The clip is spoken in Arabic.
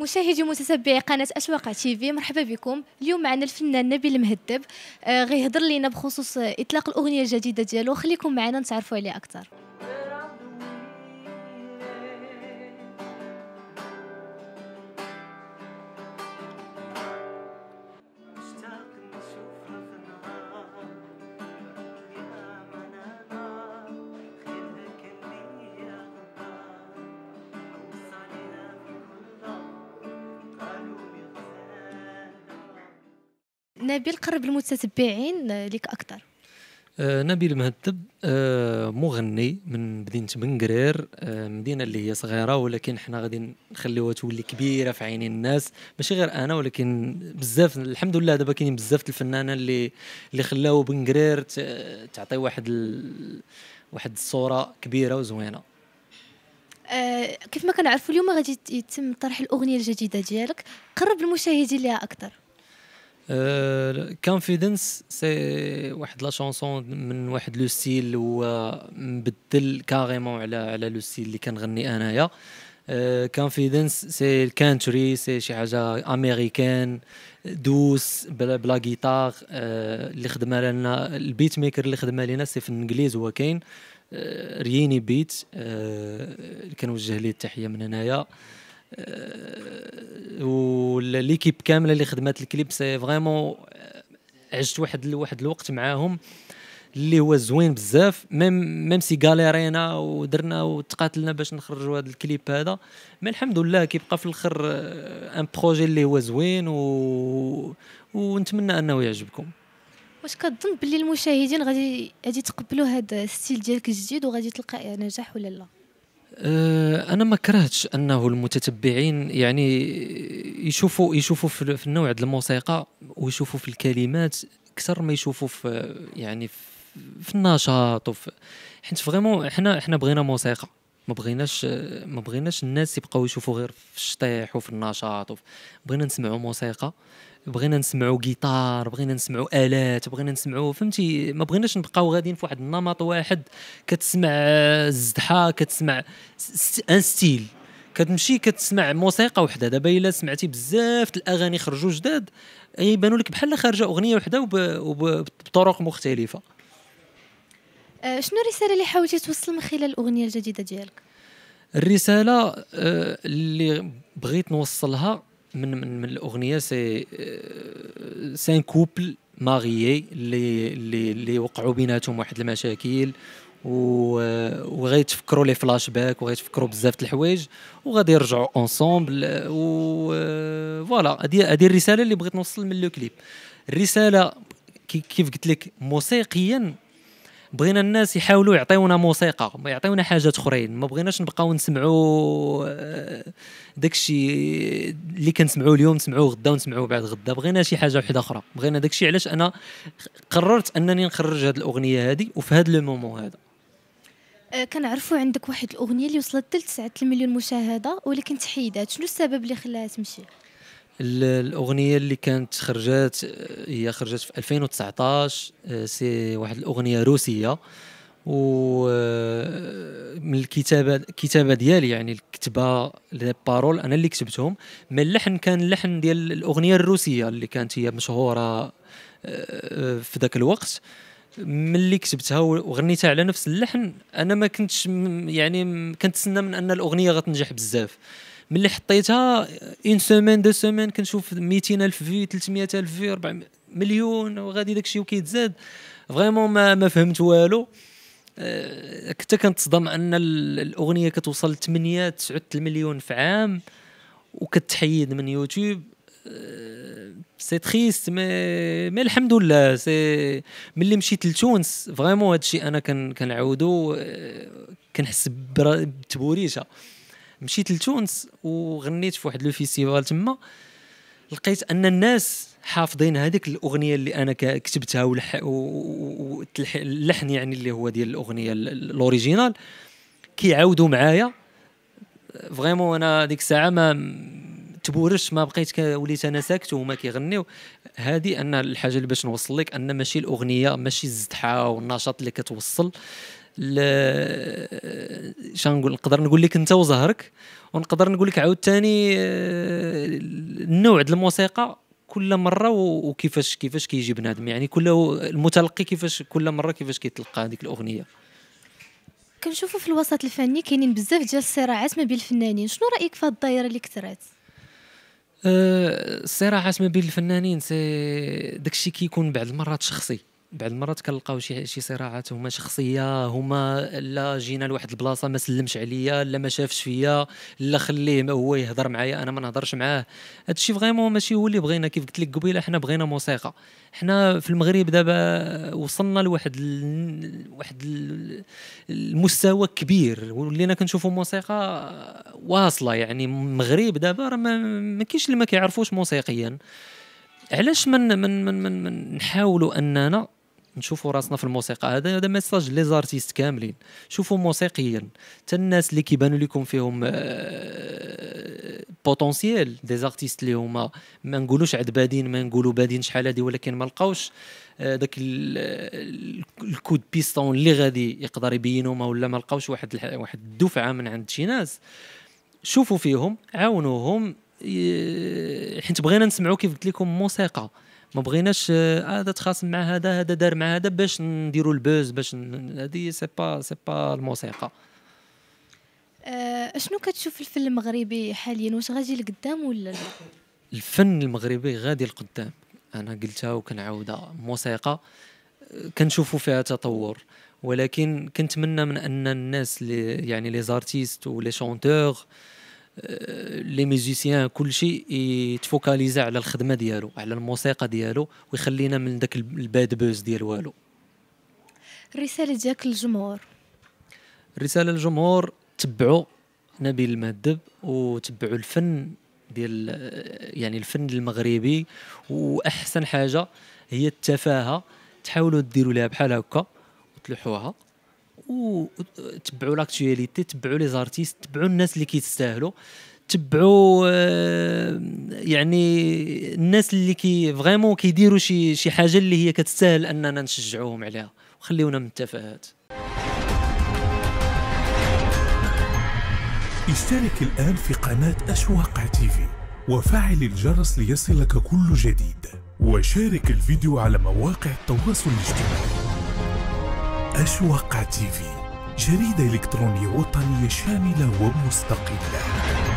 مشاهدي متتبعي قناة أشواق تي في مرحبا بكم اليوم معنا الفنان نبيل المهذب آه غيهضر لينا بخصوص إطلاق الأغنية الجديدة ديالو خليكم معنا نتعرفوا عليها أكثر نبيل قرب المتتبعين لك اكثر آه، نبيل مهذب آه، مغني من مدينه بنقرير آه، مدينه اللي هي صغيره ولكن حنا غادي نخليوها تولي كبيره في عين الناس ماشي غير انا ولكن بزاف الحمد لله دابا كاينين بزاف الفنانه اللي اللي خلاو بنقرير تعطي واحد ال... واحد الصوره كبيره وزوينه أه كيف ما كنعرفوا اليوم غادي يتم طرح الاغنيه الجديده ديالك قرب المشاهدين ليها اكثر كونفيدنس euh, سي واحد لا شونسون من واحد لو ستيل هو مبدل كاريمون على على لو ستيل اللي كنغني انايا كونفيدنس سي الكانتري سي شي حاجه امريكان دوس بلا بلا uh, اللي خدمها لنا البيت ميكر اللي خدمها لنا سي في الانجليز هو كاين euh، رييني بيت آه، كنوجه ليه التحيه من هنايا آه، وليكيب كامله اللي خدمات الكليب سي فريمون آه، عشت واحد واحد الوقت معاهم اللي هو زوين بزاف ميم ميم سي غاليرينا ودرنا وتقاتلنا باش نخرجوا هذا الكليب هذا مي الحمد لله كيبقى في الاخر آه، ان بروجي اللي هو زوين و... ونتمنى انه يعجبكم واش كتظن باللي المشاهدين غادي غادي يتقبلوا هذا الستيل ديالك الجديد وغادي تلقى نجاح ولا لا آه، انا ما كرهتش انه المتتبعين يعني يشوفوا يشوفوا في النوع ديال الموسيقى ويشوفوا في الكلمات اكثر ما يشوفوا في يعني في النشاط وفي حيت فريمون حنا حنا بغينا موسيقى ما بغيناش ما بغيناش الناس يبقاو يشوفوا غير في الشطيح وفي النشاط بغينا نسمعوا موسيقى بغينا نسمعوا جيتار بغينا نسمعوا الات بغينا نسمعوا فهمتي ما بغيناش نبقاو غاديين في واحد النمط واحد كتسمع الزدحه كتسمع ان ستيل كتمشي كتسمع موسيقى وحده دابا الا سمعتي بزاف الاغاني خرجوا جداد يبانوا لك بحال خارجه اغنيه وحده وبطرق مختلفه أه، شنو الرساله اللي حاولتي توصل من خلال الاغنيه الجديده ديالك الرساله أه، اللي بغيت نوصلها من من, من الاغنيه سي سان كوبل ماغيي اللي اللي اللي وقعوا بيناتهم واحد المشاكل تفكروا لي فلاش باك تفكروا بزاف د الحوايج وغادي يرجعوا اونسومبل و فوالا هذه هذه الرساله اللي بغيت نوصل من لو كليب الرساله كيف قلت لك موسيقيا بغينا الناس يحاولوا يعطيونا موسيقى يعطيونا حاجات اخرين ما بغيناش نبقاو نسمعوا آه، داكشي اللي كنسمعوه اليوم نسمعوه غدا ونسمعوه بعد غدا بغينا شي حاجه وحده اخرى بغينا داكشي علاش انا قررت انني نخرج هذه الاغنيه هذه وفي هذا لو مومون هذا آه، كنعرفوا عندك واحد الاغنيه اللي وصلت لثلث المليون مشاهده ولكن تحيدات شنو السبب اللي خلاها تمشي الاغنيه اللي كانت خرجات آه، هي خرجات في 2019 آه، سي واحد الاغنيه روسيه و آه، من الكتابه الكتابه ديالي يعني الكتبه لي بارول انا اللي كتبتهم ما اللحن كان اللحن ديال الاغنيه الروسيه اللي كانت هي مشهوره في ذاك الوقت ملي كتبتها وغنيتها على نفس اللحن انا ما كنتش يعني كنتسنى من ان الاغنيه غتنجح بزاف ملي حطيتها اون سومين دو سومين كنشوف 200 الف في 300 الف في 400 مليون وغادي داكشي وكيتزاد فريمون ما, ما فهمت والو آه، كنت كنتصدم ان الاغنيه كتوصل 8 9 مليون في عام وكتحيد من يوتيوب سي تريست مي مي الحمد لله سي ملي مشيت لتونس فريمون هادشي انا كنعاودو آه، كنحس بتبوريشه مشيت لتونس وغنيت في واحد لو فيستيفال تما لقيت ان الناس حافظين هذيك الاغنيه اللي انا كتبتها واللحن يعني اللي هو ديال الاغنيه الاوريجينال كيعاودوا معايا فريمون انا ديك الساعه ما تبورش ما بقيت وليت انا ساكت وهما كيغنيو هذه ان الحاجه اللي باش نوصل لك ان ماشي الاغنيه ماشي الزدحه والنشاط اللي كتوصل شنقول نقدر نقول لك انت وزهرك ونقدر نقول لك عاود ثاني آه، النوع ديال الموسيقى كل مره وكيفاش كيفاش كيجي بنادم يعني كل المتلقي كيفاش كل مره كيفاش كيتلقى هذيك الاغنيه كنشوفوا في الوسط الفني كاينين بزاف ديال الصراعات ما بين الفنانين شنو رايك في هذه الدائره اللي كثرات آه، الصراعات ما بين الفنانين سي داكشي كيكون بعض المرات شخصي بعض المرات كنلقاو شي شي صراعات هما شخصيه هما لا جينا لواحد البلاصه ما سلمش عليا لا ما شافش فيا لا خليه هو يهضر معايا انا ما نهضرش معاه هادشي فريمون ماشي هو اللي بغينا كيف قلت لك قبيله حنا بغينا موسيقى حنا في المغرب دابا وصلنا لواحد واحد المستوى كبير ولينا كنشوفوا موسيقى واصله يعني المغرب دابا راه ما, ما كاينش اللي ما كيعرفوش موسيقيا علاش من من من من, من نحاولوا اننا نشوفوا راسنا في الموسيقى هذا هذا ميساج لي زارتيست كاملين شوفوا موسيقيا حتى الناس اللي كيبانوا لكم فيهم بوتونسييل دي زارتيست اللي هما ما نقولوش بادين ما نقولوا بادين شحال هادي ولكن ما لقاوش آه، داك الكود بيستون اللي غادي يقدر يبينهم ولا ما لقاوش واحد واحد الدفعه من عند شي ناس شوفوا فيهم عاونوهم حيت بغينا نسمعوا كيف قلت لكم موسيقى ما بغيناش آه، هذا آه تخاصم مع هذا هذا دار مع هذا باش نديروا البوز باش هذه سي با سي با الموسيقى آه، اشنو كتشوف الفن المغربي حاليا واش غادي لقدام ولا لا الفن المغربي غادي لقدام انا قلتها وكنعاودها موسيقى كنشوفوا فيها تطور ولكن كنتمنى من ان الناس اللي يعني لي زارتيست ولي شونتور آه لي ميزيسيان كل شيء يتفوكاليزا على الخدمه ديالو على الموسيقى ديالو ويخلينا من داك الباد بوز ديال والو الرساله ديالك للجمهور الرساله للجمهور تبعوا نبيل المادب وتبعوا الفن ديال يعني الفن المغربي واحسن حاجه هي التفاهه تحاولوا ديروا لها بحال هكا وتلوحوها وتبعوا لاكتواليتي تبعوا لي زارتيست تبعوا الناس اللي كيستاهلوا تبعوا آه، يعني الناس اللي كي فريمون كيديروا شي شي حاجه اللي هي كتستاهل اننا نشجعوهم عليها وخليونا من التفاهات اشترك الآن في قناة أشواق تي في وفعل الجرس ليصلك كل جديد وشارك الفيديو على مواقع التواصل الاجتماعي أشواق تيفي جريدة إلكترونية وطنية شاملة ومستقلة